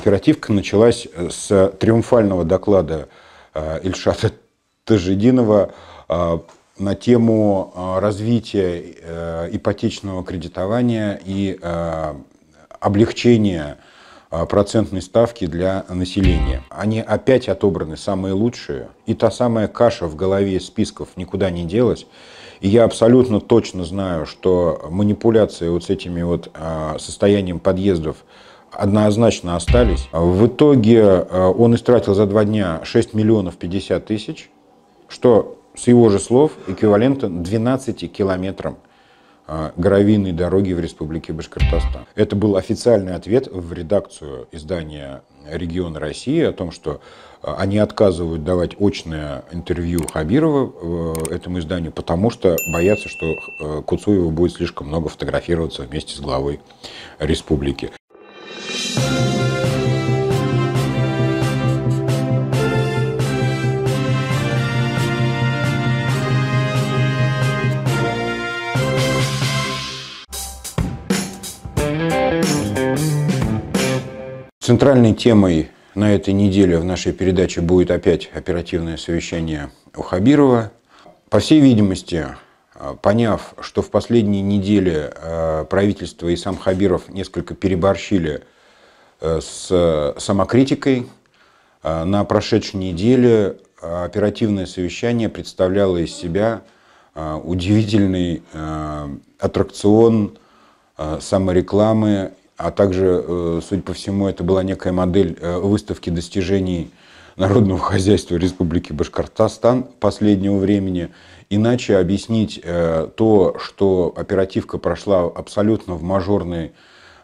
Оперативка началась э, с триумфального доклада э, Ильшата Тажидинова э, на тему развития ипотечного кредитования и облегчения процентной ставки для населения. Они опять отобраны самые лучшие, и та самая каша в голове списков никуда не делась. И я абсолютно точно знаю, что манипуляция вот с этими вот состоянием подъездов однозначно остались. В итоге э, он истратил за два дня 6 миллионов 50 тысяч, что, с его же слов, эквивалентно 12 километрам э, гравийной дороги в Республике Башкортостан. Это был официальный ответ в редакцию издания «Регион России» о том, что э, они отказывают давать очное интервью Хабирова этому изданию, потому что боятся, что Куцуева будет слишком много фотографироваться вместе с главой республики. Центральной темой на этой неделе в нашей передаче будет опять оперативное совещание у Хабирова. По всей видимости, э, поняв, что в последние недели э, правительство и сам Хабиров несколько переборщили – Э, с э, самокритикой. Э, на прошедшей неделе оперативное совещание представляло из себя удивительный аттракцион саморекламы, а также, судя по всему, это была некая модель выставки достижений народного хозяйства Республики Башкортостан последнего времени. Иначе объяснить то, что оперативка прошла абсолютно в мажорной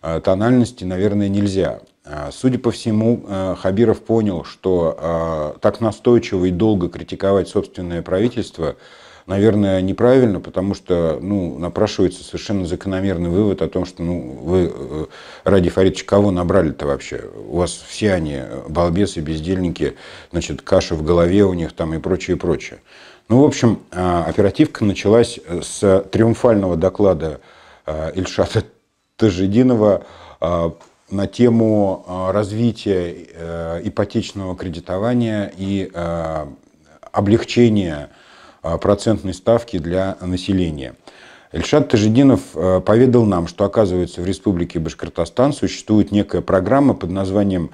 Э, тональности, наверное, нельзя. Э, судя по всему, э, Хабиров понял, что так настойчиво и долго критиковать собственное правительство, наверное, неправильно, потому что ну, напрашивается совершенно закономерный вывод о том, что ну, вы, Ради Фаридович, кого набрали-то вообще? У вас все они балбесы, бездельники, значит, каша в голове у них там и прочее, и прочее. Ну, в общем, оперативка началась с триумфального доклада Ильшата Тажидинова а, на тему а, развития э, ипотечного кредитования и а, облегчения процентной ставки для населения. Эльшат Тажидинов э, поведал нам, что оказывается в Республике Башкортостан существует некая программа под названием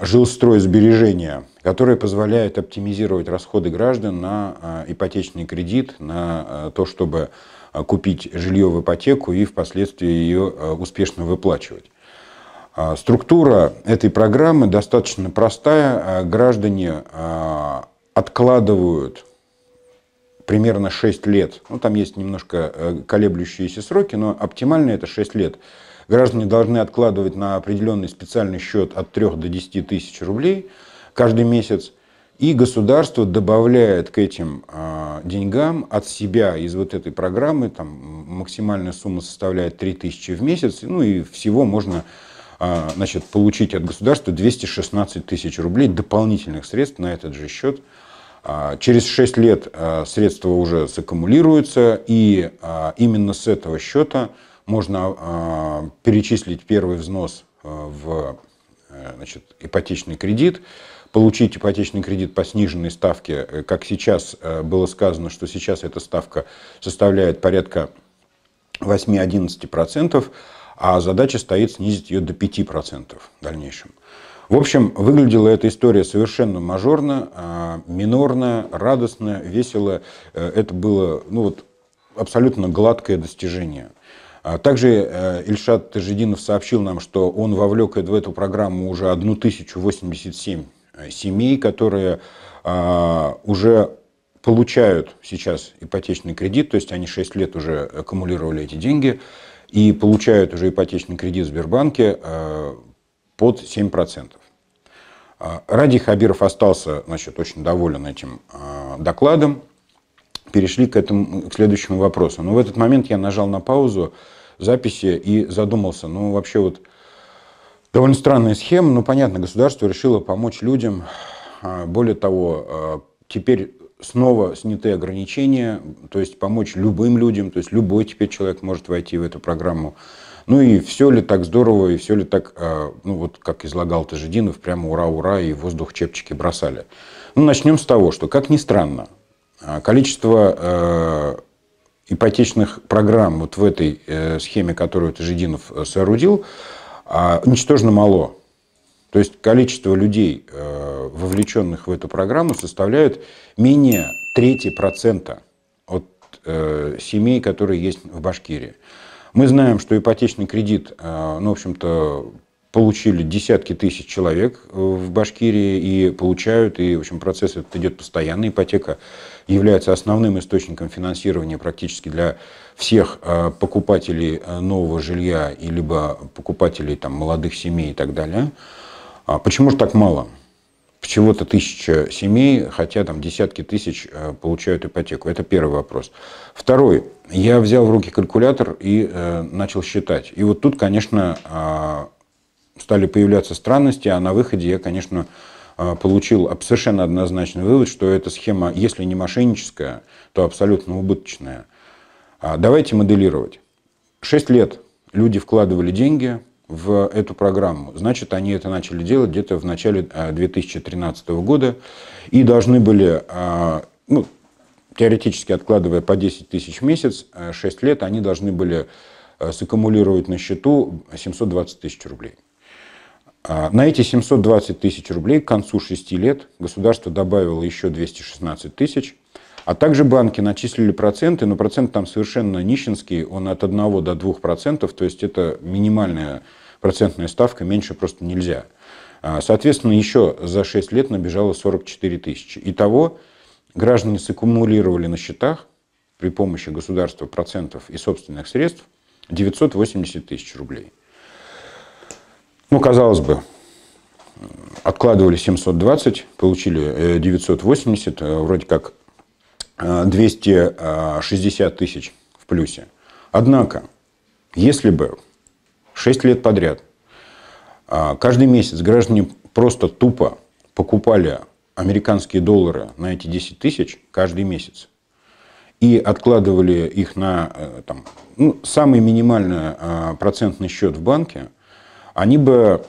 «Жилстрой сбережения», которая позволяет оптимизировать расходы граждан на ипотечный кредит, на то, чтобы Э, купить жилье в ипотеку и впоследствии ее э, успешно выплачивать. А, структура этой программы достаточно простая. Э, граждане откладывают примерно 6 лет. Ну, там есть немножко колеблющиеся сроки, но оптимально это 6 лет. Граждане должны откладывать на определенный специальный счет от 3 до 10 тысяч рублей каждый месяц. И государство добавляет к этим а, деньгам от себя из вот этой программы, там максимальная сумма составляет 3000 в месяц, ну и всего можно а, значит, получить от государства 216 тысяч рублей дополнительных средств на этот же счет. А, через 6 лет средства уже саккумулируются, и именно с этого счета можно перечислить первый взнос в э, значит, ипотечный кредит, получить ипотечный кредит по сниженной ставке, э, как сейчас э, было сказано, что сейчас эта ставка составляет порядка 8-11%, а задача стоит снизить ее до 5% в дальнейшем. В общем, выглядела эта история совершенно мажорно, а, минорно, радостно, весело. Э, это было ну вот, абсолютно гладкое достижение. А, также Ильшат Тажидинов сообщил нам, что он вовлек в эту программу уже 1087 Э, семей, которые а, уже получают сейчас ипотечный кредит, то есть они 6 лет уже аккумулировали эти деньги и получают уже ипотечный кредит в Сбербанке э, под 7%. А, Ради Хабиров остался значит, очень доволен этим а, докладом. Перешли к, этому, к следующему вопросу. Но в этот момент я нажал на паузу записи и задумался, ну вообще вот Довольно странная схема, но ну, понятно, государство решило помочь людям. А, более того, а, теперь снова сняты ограничения, то есть помочь любым людям, то есть любой теперь человек может войти в эту программу. Ну и все ли так здорово, и все ли так, а, ну вот как излагал Тажидинов, прямо ура-ура, и воздух чепчики бросали. Ну начнем с того, что, как ни странно, количество ипотечных программ вот в этой э, схеме, которую Тажидинов э, соорудил, а ничтожно мало. То есть количество людей, э, вовлеченных в эту программу, составляет менее трети процента от э, семей, которые есть в Башкирии. Мы знаем, что ипотечный кредит, э, ну, в общем-то, получили десятки тысяч человек э, в Башкирии и получают, и, в общем, процесс этот идет постоянно. Ипотека является основным источником финансирования практически для всех э, покупателей э, нового жилья и либо покупателей там, молодых семей и так далее. А почему же так мало? Почему-то тысяча семей, хотя там десятки тысяч получают ипотеку. Это первый вопрос. Второй. Я взял в руки калькулятор и э, начал считать. И вот тут, конечно, а, стали появляться странности, а на выходе я, конечно, э, получил совершенно однозначный вывод, что эта схема, если не мошенническая, то абсолютно убыточная. А давайте моделировать. Шесть лет люди вкладывали деньги в эту программу. Значит, они это начали делать где-то в начале 2013 э, года и должны были, э, ну, теоретически откладывая по 10 тысяч в месяц, 6 лет, они должны были саккумулировать на счету 720 тысяч рублей. А, на эти 720 тысяч рублей к концу 6 лет государство добавило еще 216 тысяч, а также банки начислили проценты, но процент там совершенно нищенский, он от 1 до 2 процентов, то есть это минимальная процентная ставка, меньше просто нельзя. А, соответственно, еще за 6 лет набежало 44 тысячи. Итого граждане саккумулировали на счетах при помощи государства процентов и собственных средств 980 тысяч рублей. Ну, казалось бы, откладывали 720, получили 980, э, э, вроде как 260 э, тысяч в плюсе. Однако, если бы 6 лет подряд каждый месяц граждане просто тупо покупали американские доллары на эти 10 тысяч каждый месяц и откладывали их на там, ну, самый минимальный процентный счет в банке – они бы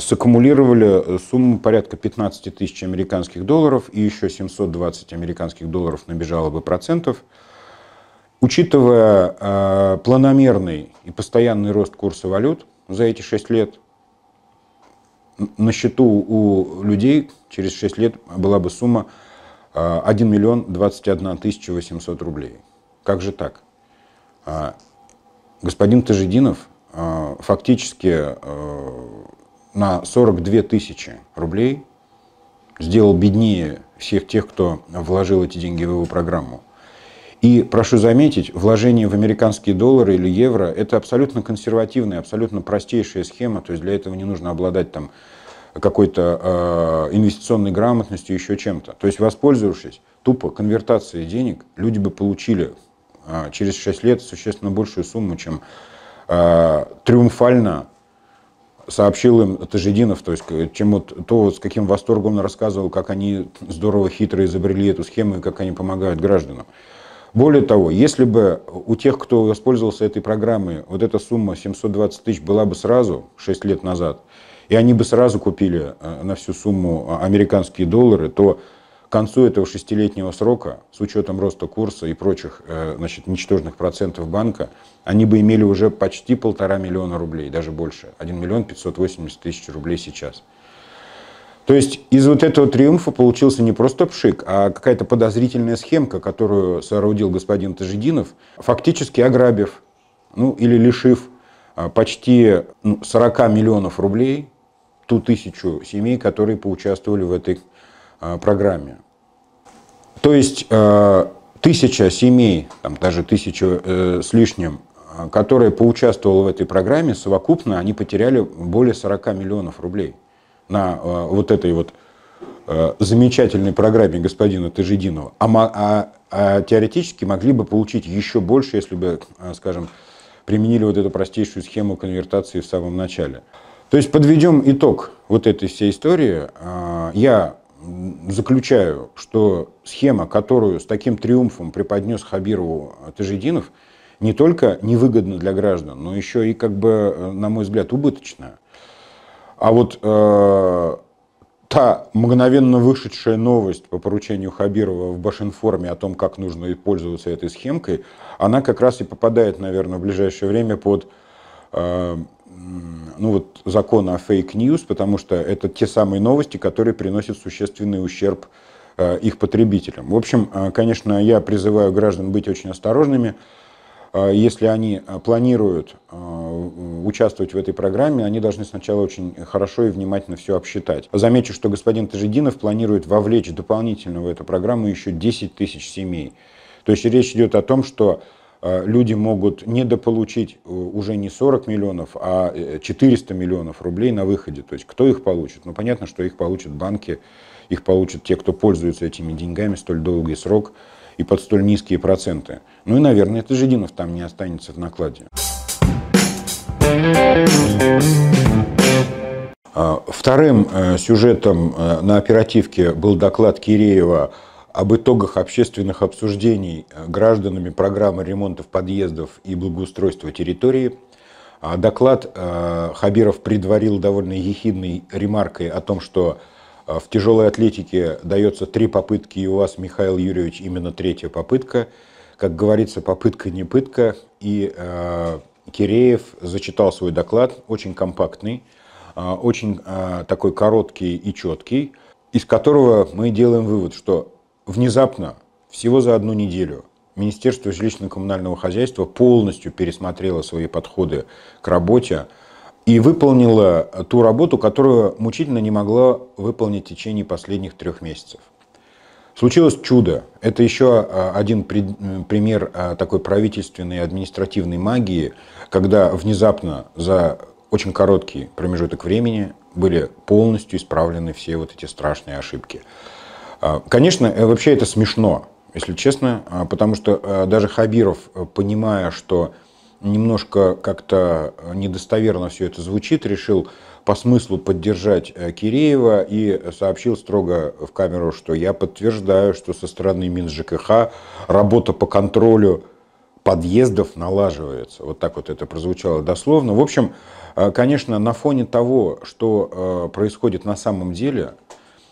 саккумулировали э, сумму порядка 15 тысяч американских долларов и еще 720 американских долларов набежало бы процентов. Учитывая э, планомерный и постоянный рост курса валют за эти 6 лет, на счету у людей через 6 лет была бы сумма 1 э, миллион 21 тысяча 800 рублей. Как же так? А, господин Тажидинов Э, фактически э, на 42 тысячи рублей сделал беднее всех тех, кто вложил эти деньги в его программу. И прошу заметить, вложение в американские доллары или евро – это абсолютно консервативная, абсолютно простейшая схема. То есть для этого не нужно обладать там какой-то э, инвестиционной грамотностью, еще чем-то. То есть воспользовавшись тупо конвертацией денег, люди бы получили э, через 6 лет существенно большую сумму, чем а, триумфально сообщил им Тажидинов, то есть э, чем вот, то, с каким восторгом он рассказывал, как они здорово, хитро изобрели эту схему и как они помогают гражданам. Более того, если бы у тех, кто воспользовался этой программой, вот эта сумма 720 тысяч была бы сразу, 6 лет назад, и они бы сразу купили э, на всю сумму а, американские доллары, то к концу этого шестилетнего срока, с учетом роста курса и прочих э, значит, ничтожных процентов банка, они бы имели уже почти полтора миллиона рублей, даже больше. 1 миллион 580 тысяч рублей сейчас. То есть из вот этого триумфа получился не просто пшик, а какая-то подозрительная схемка, которую соорудил господин Тажидинов, фактически ограбив, ну или лишив а, почти 40 ну, миллионов рублей ту тысячу семей, которые поучаствовали в этой Э, программе. То есть э, тысяча семей, там даже тысячу э, с лишним, которые поучаствовали в этой программе, совокупно они потеряли более 40 миллионов рублей на вот этой вот замечательной программе господина Тажидинова. А, а, а теоретически могли бы получить еще больше, если бы, скажем, применили вот эту простейшую схему конвертации в самом начале. То есть подведем итог вот этой всей истории. Я заключаю, что схема, которую с таким триумфом преподнес Хабирову э, Тажидинов, не только невыгодна для граждан, но еще и, как бы, э, на мой взгляд, убыточная. А вот э, та мгновенно вышедшая новость по поручению Хабирова в Башинформе о том, как нужно пользоваться этой схемкой, она как раз и попадает, наверное, в ближайшее время под э, ну вот, закона о фейк-ньюс, потому что это те самые новости, которые приносят существенный ущерб э, их потребителям. В общем, э, конечно, я призываю граждан быть очень осторожными. Э, если они планируют участвовать в этой программе, они должны сначала очень хорошо и внимательно все обсчитать. Замечу, что господин Тажидинов планирует вовлечь дополнительно в эту программу еще 10 тысяч семей. То есть речь идет о том, что а, люди могут недополучить э, уже не 40 миллионов, а 400 э, миллионов рублей на выходе. То есть кто их получит? Ну понятно, что их получат банки, их получат те, кто пользуется этими деньгами столь долгий срок и под столь низкие проценты. Ну и, наверное, Тажидинов там не останется в накладе. А, вторым э, сюжетом на оперативке был доклад Киреева об итогах общественных обсуждений э, гражданами программы ремонтов подъездов и благоустройства территории. А, доклад э, Хабиров предварил довольно ехидной ремаркой о том, что э, в тяжелой атлетике дается три попытки, и у вас, Михаил Юрьевич, именно третья попытка. Как говорится, попытка не пытка. И Киреев зачитал свой доклад, очень компактный, очень такой короткий и четкий, из которого мы делаем вывод, что внезапно, всего за одну неделю, Министерство жилищно-коммунального хозяйства полностью пересмотрело свои подходы к работе и выполнила ту работу, которую мучительно не могла выполнить в течение последних трех месяцев. Случилось чудо. Это еще а, один пример а, такой правительственной административной магии, когда внезапно за очень короткий промежуток времени были полностью исправлены все вот эти страшные ошибки. А, конечно, э, вообще это смешно, если честно, а, потому что э, даже Хабиров, э, понимая, что немножко как-то недостоверно все это звучит, решил по смыслу поддержать Киреева и сообщил строго в камеру, что я подтверждаю, что со стороны МинЖКХ работа по контролю подъездов налаживается. Вот так вот это прозвучало дословно. В общем, конечно, на фоне того, что происходит на самом деле,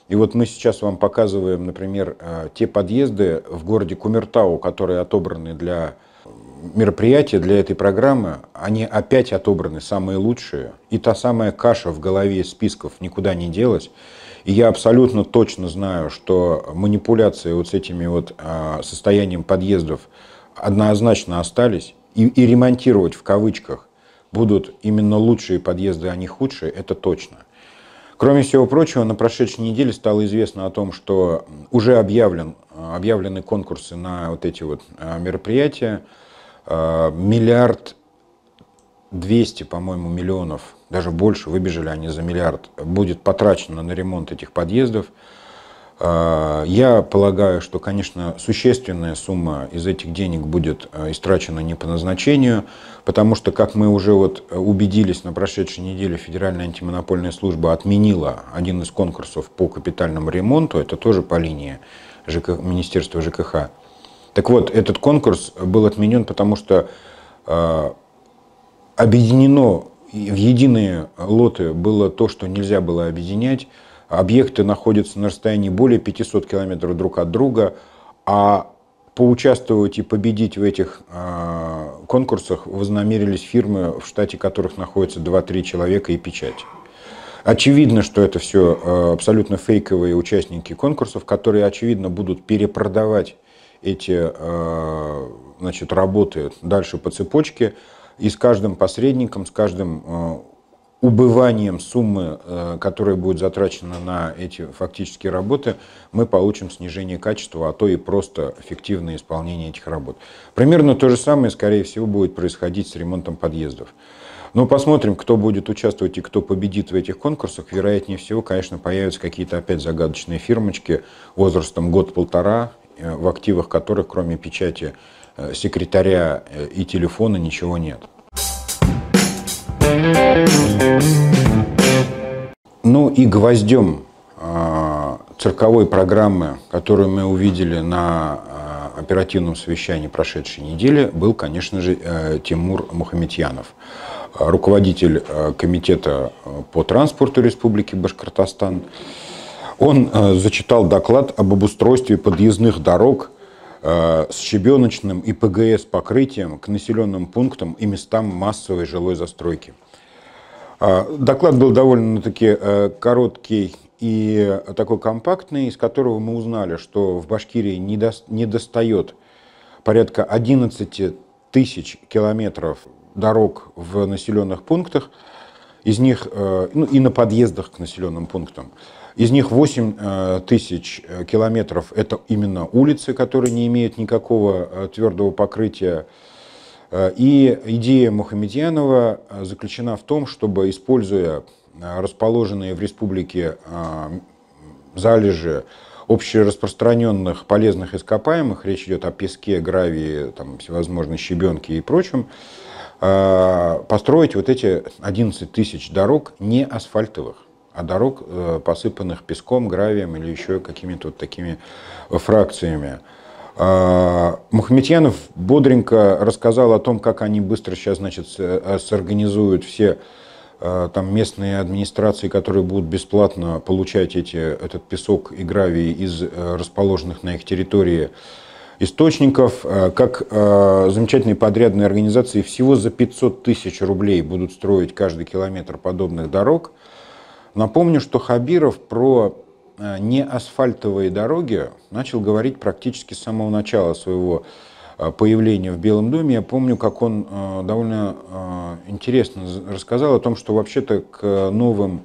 и вот мы сейчас вам показываем, например, э, те подъезды в городе Кумертау, которые отобраны для мероприятия, для этой программы. Они опять отобраны самые лучшие. И та самая каша в голове списков никуда не делась. И я абсолютно точно знаю, что манипуляции вот с этими вот э, состоянием подъездов однозначно остались. И, и ремонтировать в кавычках будут именно лучшие подъезды, а не худшие, это точно. Кроме всего прочего, на прошедшей неделе стало известно о том, что уже объявлен, объявлены конкурсы на вот эти вот э, мероприятия. Э, миллиард двести, по-моему, миллионов, даже больше, выбежали они за миллиард, будет потрачено на ремонт этих подъездов. А, я полагаю, что, конечно, существенная сумма из этих денег будет а, истрачена не по назначению, потому что, как мы уже вот э, убедились на прошедшей неделе, Федеральная антимонопольная служба отменила один из конкурсов по капитальному ремонту, это тоже по линии ЖКХ Министерства ЖКХ. Так вот, этот конкурс был отменен, потому что а, объединено в единые лоты было то, что нельзя было объединять, объекты находятся на расстоянии более 500 километров друг от друга, а поучаствовать и победить в этих э, конкурсах вознамерились фирмы, в штате которых находятся 2-3 человека и печать. Очевидно, что это все э, а, абсолютно фейковые участники конкурсов, которые, очевидно, будут перепродавать эти э, значит, работы дальше по цепочке, и с каждым посредником, с каждым убыванием суммы, э, которая будет затрачена на эти фактические работы, мы получим снижение качества, а то и просто эффективное исполнение этих работ. Примерно то же самое, скорее всего, будет происходить с ремонтом подъездов. Но посмотрим, кто будет участвовать и кто победит в этих конкурсах. Вероятнее всего, конечно, появятся какие-то опять загадочные фирмочки возрастом год-полтора, э, в активах которых, кроме печати э, секретаря и телефона, ничего нет. Ну и гвоздем а, цирковой программы, которую мы увидели на а, оперативном совещании прошедшей недели, был, конечно же, э, Тимур Мухаметьянов, а, руководитель э, комитета э, по транспорту Республики Башкортостан. Он зачитал доклад об обустройстве подъездных дорог Э, с щебеночным и ПГС покрытием к населенным пунктам и местам массовой жилой застройки. Э, доклад был довольно-таки э, короткий и такой компактный, из которого мы узнали, что в Башкирии недостает порядка 11 тысяч километров дорог в населенных пунктах, из них ну, и на подъездах к населенным пунктам. Из них 8 э, тысяч э, километров – это именно улицы, которые не имеют никакого э, твердого покрытия. И идея Мухамедьянова заключена в том, чтобы, используя расположенные в республике залежи общераспространенных полезных ископаемых, речь идет о песке, гравии, там, всевозможной щебенке и прочем, построить вот эти 11 тысяч дорог не асфальтовых а дорог, э, посыпанных песком, гравием или еще какими-то вот такими э, фракциями. А, Мухаметьянов бодренько рассказал о том, как они быстро сейчас значит, э, сорганизуют все там местные администрации, которые будут бесплатно получать эти, этот песок и гравий из расположенных на их территории источников, как замечательные подрядные организации всего за 500 тысяч рублей будут строить каждый километр подобных дорог – Напомню, что Хабиров про э, неасфальтовые дороги начал говорить практически с самого начала своего э, появления в Белом доме. Я помню, как он э, довольно интересно рассказал о том, что вообще-то к новым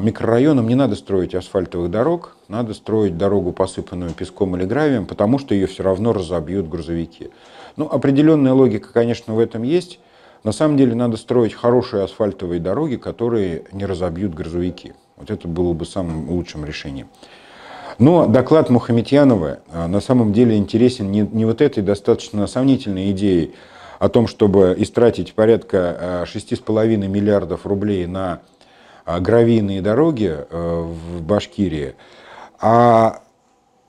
микрорайонам не надо строить асфальтовых дорог, надо строить дорогу, посыпанную песком или гравием, потому что ее все равно разобьют грузовики. Ну, определенная логика, конечно, в этом есть. На самом деле надо строить хорошие асфальтовые дороги, которые не разобьют грузовики. Вот это было бы самым лучшим решением. Но доклад Мухаметьянова а, на самом деле интересен не, не вот этой достаточно сомнительной идеей о том, чтобы истратить порядка 6,5 а, миллиардов рублей на а, гравийные дороги в Башкирии, а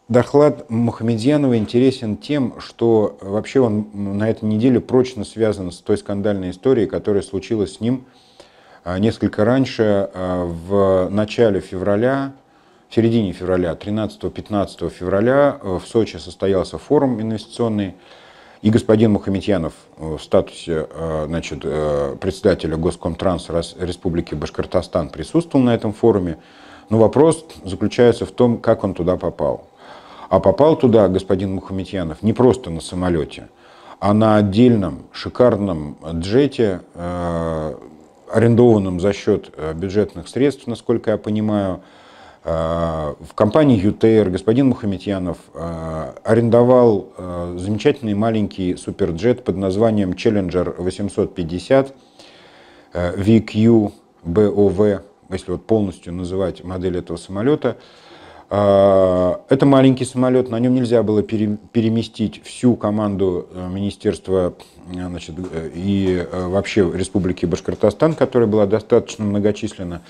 Дохлад Мухамедьянова интересен тем, что вообще он на этой неделе прочно связан с той скандальной историей, которая случилась с ним а, несколько раньше, а, в начале февраля, в середине февраля, 13-15 февраля э, в Сочи состоялся форум инвестиционный, и господин Мухаметьянов э, в статусе э, значит, председателя Госкомтранс Республики Башкортостан присутствовал на этом форуме. Но вопрос заключается в том, как он туда попал. А попал туда господин Мухаметьянов не просто на самолете, а на отдельном шикарном джете, э, арендованном за счет э, бюджетных средств, насколько я понимаю. Э, в компании ЮТР господин Мухаметьянов э, арендовал замечательный маленький суперджет под названием Challenger 850 VQ BOV, если вот полностью называть модель этого самолета – а, это маленький самолет, на нем нельзя было переместить всю команду э, министерства э, значит, э, и вообще Республики Башкортостан, которая была достаточно многочисленна.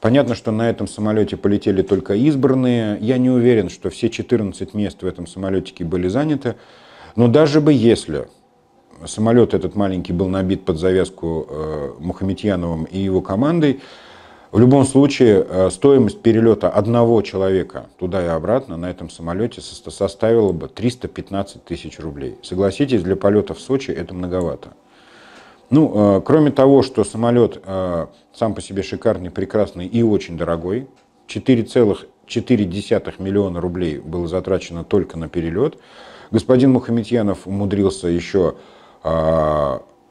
Понятно, что на этом самолете полетели только избранные. Я не уверен, что все 14 мест в этом самолетике были заняты. Но даже бы если самолет этот маленький был набит под завязку Мухаметьяновым и его командой, в любом случае, э, стоимость перелета одного человека туда и обратно на этом самолете составила бы 315 тысяч рублей. Согласитесь, для полета в Сочи это многовато. Ну, э, кроме того, что самолет э, сам по себе шикарный, прекрасный и очень дорогой, 4,4 миллиона рублей было затрачено только на перелет. Господин Мухаметьянов умудрился еще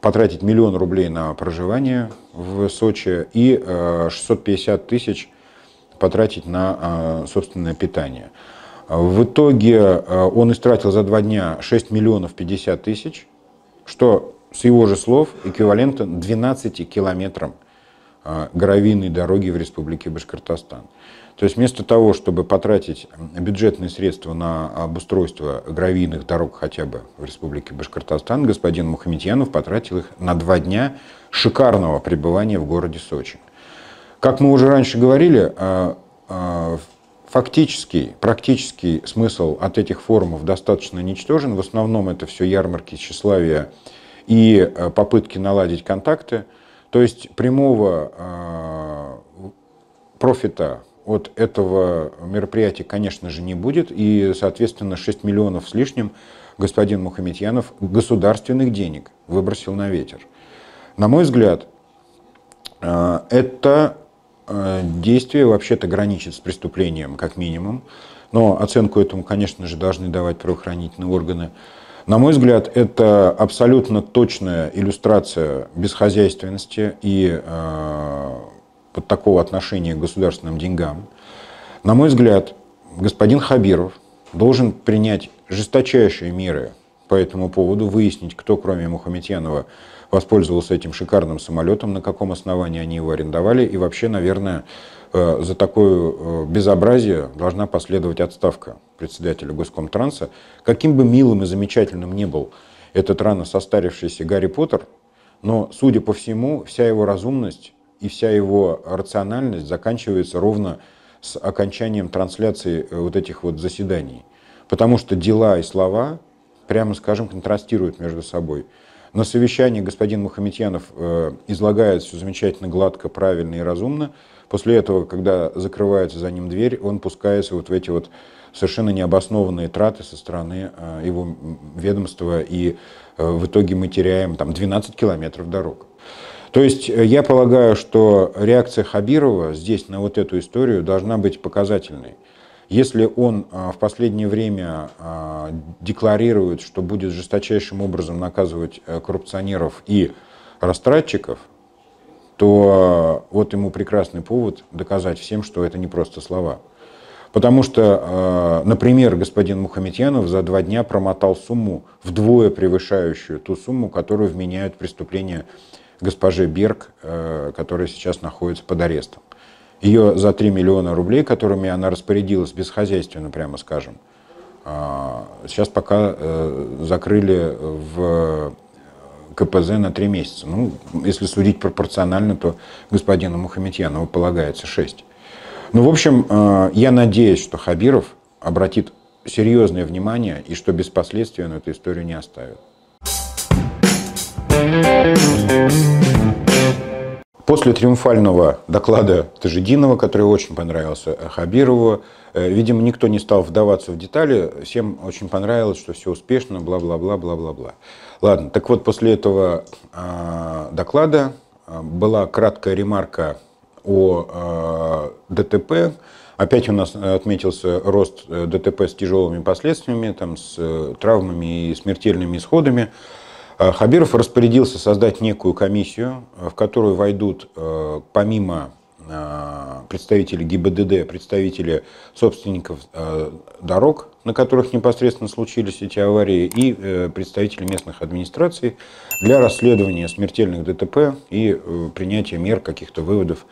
потратить миллион рублей на проживание в Сочи и 650 э, тысяч потратить на э, собственное питание. В итоге э, он истратил за два дня 6 миллионов 50 тысяч, что с его же слов эквивалентно 12 километрам а, гравийной дороги в Республике Башкортостан. То есть вместо того, чтобы потратить бюджетные средства на обустройство гравийных дорог хотя бы в Республике Башкортостан, господин Мухаметьянов потратил их на два дня шикарного пребывания в городе Сочи. Как мы уже раньше говорили, а, а, фактический, практический смысл от этих форумов достаточно ничтожен. В основном это все ярмарки тщеславия и э, попытки наладить контакты – то есть прямого а, профита от этого мероприятия, конечно же, не будет. И, соответственно, 6 миллионов с лишним господин Мухаметьянов государственных денег выбросил на ветер. На мой взгляд, а, это а, действие вообще-то граничит с преступлением, как минимум. Но оценку этому, конечно же, должны давать правоохранительные органы. На мой взгляд, это абсолютно точная иллюстрация бесхозяйственности и э, под такого отношения к государственным деньгам. На мой взгляд, господин Хабиров должен принять жесточайшие меры по этому поводу, выяснить, кто кроме Мухаметьянова воспользовался этим шикарным самолетом, на каком основании они его арендовали и вообще, наверное, Э, за такое э, безобразие должна последовать отставка председателя Госкомтранса. Каким бы милым и замечательным ни был этот рано состарившийся Гарри Поттер, но, судя по всему, вся его разумность и вся его рациональность заканчивается ровно с окончанием трансляции э, вот этих вот заседаний. Потому что дела и слова, прямо скажем, контрастируют между собой. На совещании господин Мухаметьянов э, излагает все замечательно гладко, правильно и разумно. После этого, когда закрывается за ним дверь, он пускается вот в эти вот совершенно необоснованные траты со стороны э, его ведомства, и э, в итоге мы теряем там 12 километров дорог. То есть я полагаю, что реакция Хабирова здесь на вот эту историю должна быть показательной. Если он а, в последнее время а, декларирует, что будет жесточайшим образом наказывать э, коррупционеров и растратчиков, то а, вот ему прекрасный повод доказать всем, что это не просто слова. Потому что, например, господин Мухаметьянов за два дня промотал сумму вдвое превышающую ту сумму, которую вменяют преступления госпожи Берг, э, которая сейчас находится под арестом ее за 3 миллиона рублей, которыми она распорядилась бесхозяйственно, прямо скажем, а, сейчас пока э, закрыли в э, КПЗ на 3 месяца. Ну, если судить пропорционально, то господину Мухаметьянову полагается 6. Ну, в общем, э, я надеюсь, что Хабиров обратит серьезное внимание и что без последствий он эту историю не оставит. Thank you. После триумфального доклада Тажидинова, который очень понравился э, Хабирову, э, видимо, никто не стал вдаваться в детали, всем очень понравилось, что все успешно, бла-бла-бла, бла-бла-бла. Ладно, так вот после этого а, доклада а, была краткая ремарка о а, ДТП. Опять у нас э, отметился рост ДТП с тяжелыми последствиями, там, с травмами и смертельными исходами. А Хабиров распорядился создать некую комиссию, э, в которую войдут э, помимо э, представителей ГИБДД, представители собственников дорог, на которых непосредственно случились эти аварии, и представители местных администраций для расследования смертельных ДТП и принятия мер, каких-то выводов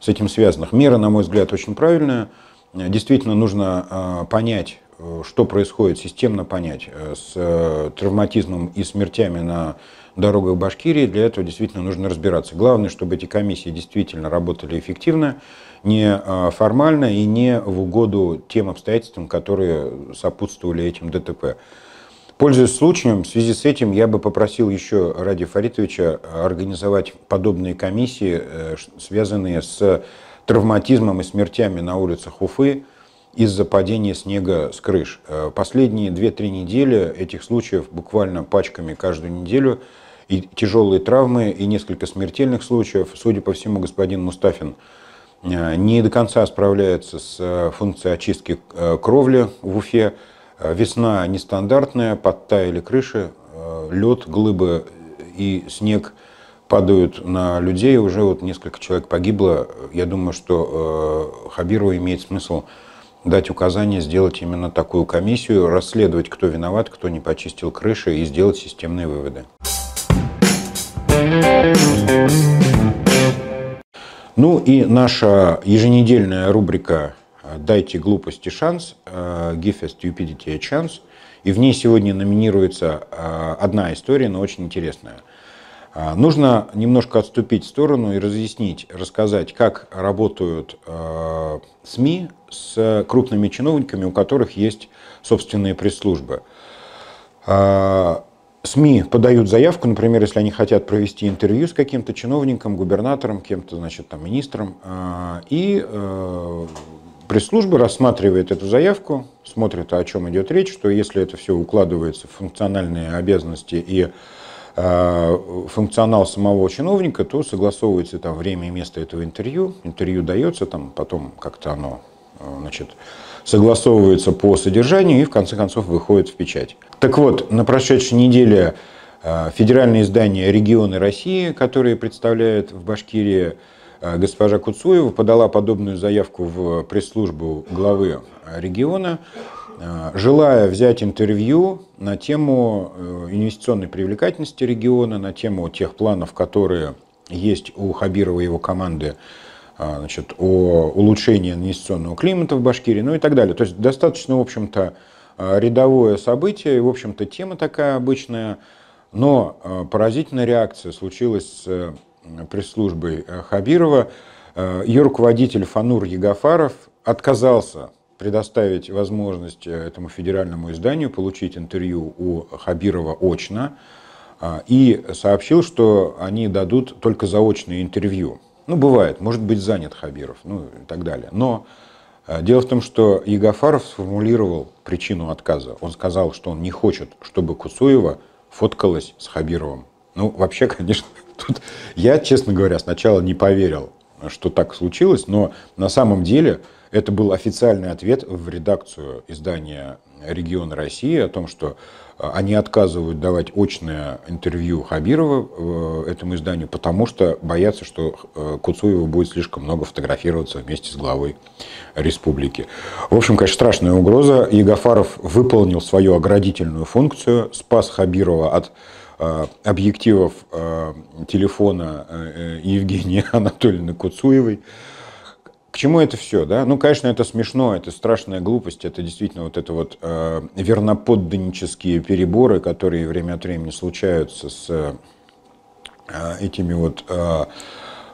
с этим связанных. Мера, на мой взгляд, очень правильная. Действительно нужно понять, Э, что происходит системно понять э, с э, травматизмом и смертями на дорогах Башкирии, для этого действительно нужно разбираться. Главное, чтобы эти комиссии действительно работали эффективно, не формально и не в угоду тем обстоятельствам, которые сопутствовали этим ДТП. Пользуясь случаем, в связи с этим я бы попросил еще Ради Фаритовича организовать подобные комиссии, связанные с травматизмом и смертями на улицах Уфы, из-за падения снега с крыш. Э, последние 2-3 недели этих случаев буквально пачками каждую неделю. И тяжелые травмы, и несколько смертельных случаев. Судя по всему, господин Мустафин э, не до конца справляется с э, функцией очистки кровли в Уфе. Весна нестандартная, подтаяли крыши, лед, глыбы и снег падают на людей. Уже вот несколько человек погибло. Я думаю, что Хабирова имеет смысл дать указание сделать именно такую комиссию, расследовать, кто виноват, кто не почистил крыши и сделать системные выводы. Ну и наша еженедельная рубрика «Дайте глупости шанс», э, «Give a stupidity a chance», и в ней сегодня номинируется э, одна история, но очень интересная. Э, нужно немножко отступить в сторону и разъяснить, рассказать, как работают СМИ, с крупными чиновниками, у которых есть собственные пресс-службы. А, СМИ подают заявку, например, если они хотят провести интервью с каким-то чиновником, губернатором, кем-то, значит, там, министром, а, и э, пресс-служба рассматривает эту заявку, смотрит, о чем идет речь, что если это все укладывается в функциональные обязанности и э, функционал самого чиновника, то согласовывается там время и место этого интервью, интервью дается, там потом как-то оно Э, значит, согласовывается по содержанию и в конце концов выходит в печать. Так вот, на прошедшей неделе э, федеральное издание «Регионы России», которое представляет в Башкирии э, госпожа Куцуева, подала подобную заявку в пресс-службу главы региона, желая взять интервью на тему инвестиционной привлекательности региона, на тему тех планов, которые есть у Хабирова и его команды а, значит, о улучшении инвестиционного климата в Башкирии, ну и так далее. То есть достаточно, в общем-то, а, рядовое событие, в общем-то, тема такая обычная, но а, поразительная реакция случилась с э, пресс-службой э, Хабирова. Э, ее руководитель Фанур Ягафаров отказался предоставить возможность этому федеральному изданию получить интервью у Хабирова очно и сообщил, что они дадут только заочное интервью. Ну, бывает, может быть занят Хабиров, ну и так далее. Но э, дело в том, что Егофаров сформулировал причину отказа. Он сказал, что он не хочет, чтобы Кусуева фоткалась с Хабировым. Ну, вообще, конечно, тут я, честно говоря, сначала не поверил, что так случилось, но на самом деле это был официальный ответ в редакцию издания регион России, о том, что э, они отказывают давать очное интервью Хабирова э, этому изданию, потому что боятся, что э, Куцуева будет слишком много фотографироваться вместе с главой республики. В общем, конечно, страшная угроза. Егофаров выполнил свою оградительную функцию, спас Хабирова от объективов телефона Евгении Анатольевны Куцуевой. К чему это все, да? Ну, конечно, это смешно, это страшная глупость, это действительно вот это вот э, верноподданнические переборы, которые время от времени случаются с э, этими вот э,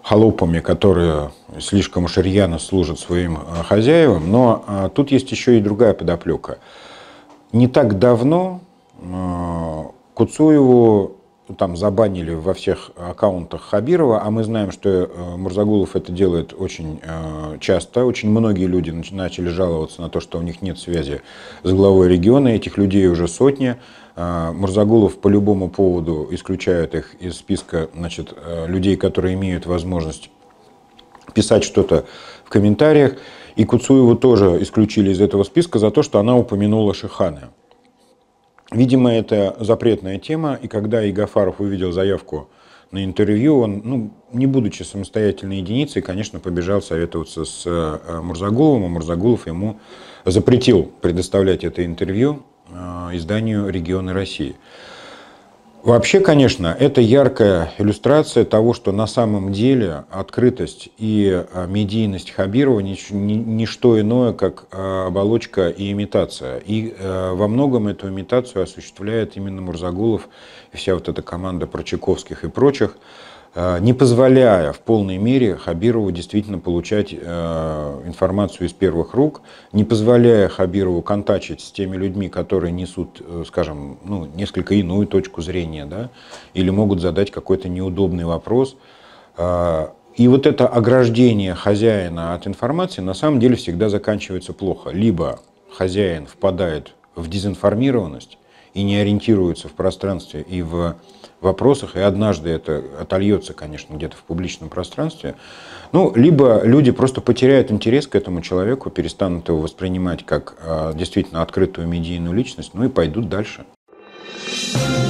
холопами, которые слишком уж рьяно служат своим э, хозяевам. Но э, тут есть еще и другая подоплека. Не так давно э, Куцуеву там забанили во всех аккаунтах Хабирова, а мы знаем, что э, Мурзагулов это делает очень э, часто. Очень многие люди начали жаловаться на то, что у них нет связи с главой региона, этих людей уже сотни. Э, Мурзагулов по любому поводу исключает их из списка значит, людей, которые имеют возможность писать что-то в комментариях. И Куцуеву тоже исключили из этого списка за то, что она упомянула Шихана. Видимо, это запретная тема, и когда Игафаров увидел заявку на интервью, он, ну, не будучи самостоятельной единицей, конечно, побежал советоваться с э, Мурзагуловым, а Мурзагулов ему запретил предоставлять это интервью э, изданию «Регионы России». Вообще, конечно, это яркая иллюстрация того, что на самом деле открытость и а, медийность Хабирова не, не, что иное, как а, оболочка и имитация. И а, во многом эту имитацию осуществляет именно Мурзагулов и вся вот эта команда Прочаковских и прочих, Э, не позволяя в полной мере Хабирову действительно получать э, информацию из первых рук, не позволяя Хабирову контачить с теми людьми, которые несут, э, скажем, ну, несколько иную точку зрения, да, или могут задать какой-то неудобный вопрос. И вот это ограждение хозяина от информации на самом деле всегда заканчивается плохо. Либо хозяин впадает в дезинформированность и не ориентируется в пространстве и в вопросах, и однажды это отольется, конечно, где-то в публичном пространстве. Ну, либо люди просто потеряют интерес к этому человеку, перестанут его воспринимать как а, действительно открытую медийную личность, ну и пойдут дальше. Thank you